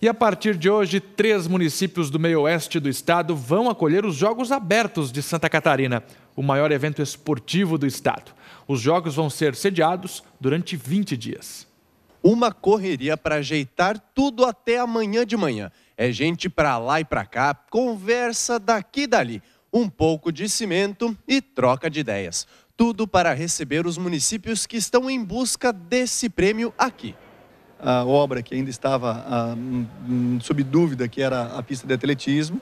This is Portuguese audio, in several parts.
E a partir de hoje, três municípios do meio-oeste do estado vão acolher os Jogos Abertos de Santa Catarina, o maior evento esportivo do estado. Os jogos vão ser sediados durante 20 dias. Uma correria para ajeitar tudo até amanhã de manhã. É gente para lá e para cá, conversa daqui e dali, um pouco de cimento e troca de ideias. Tudo para receber os municípios que estão em busca desse prêmio aqui a obra que ainda estava a, um, hum, sob dúvida, que era a pista de atletismo,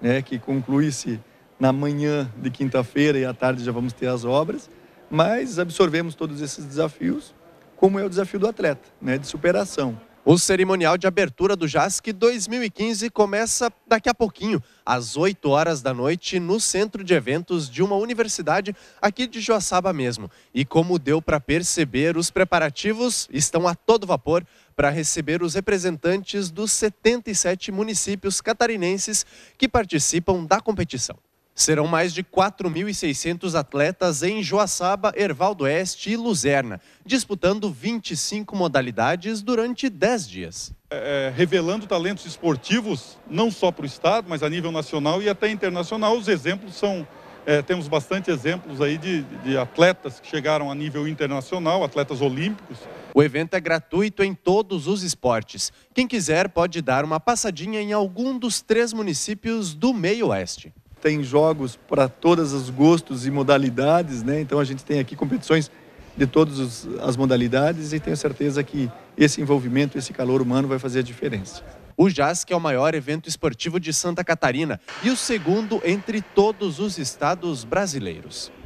né, que concluísse na manhã de quinta-feira e à tarde já vamos ter as obras, mas absorvemos todos esses desafios, como é o desafio do atleta, né, de superação. O cerimonial de abertura do JASC 2015 começa daqui a pouquinho, às 8 horas da noite, no centro de eventos de uma universidade aqui de Joaçaba mesmo. E como deu para perceber, os preparativos estão a todo vapor para receber os representantes dos 77 municípios catarinenses que participam da competição. Serão mais de 4.600 atletas em Joaçaba, Ervaldo Oeste e Luzerna, disputando 25 modalidades durante 10 dias. É, é, revelando talentos esportivos, não só para o Estado, mas a nível nacional e até internacional. Os exemplos são, é, temos bastante exemplos aí de, de atletas que chegaram a nível internacional, atletas olímpicos. O evento é gratuito em todos os esportes. Quem quiser pode dar uma passadinha em algum dos três municípios do meio oeste tem jogos para todos os gostos e modalidades, né? Então a gente tem aqui competições de todas as modalidades e tenho certeza que esse envolvimento, esse calor humano vai fazer a diferença. O JASC é o maior evento esportivo de Santa Catarina e o segundo entre todos os estados brasileiros.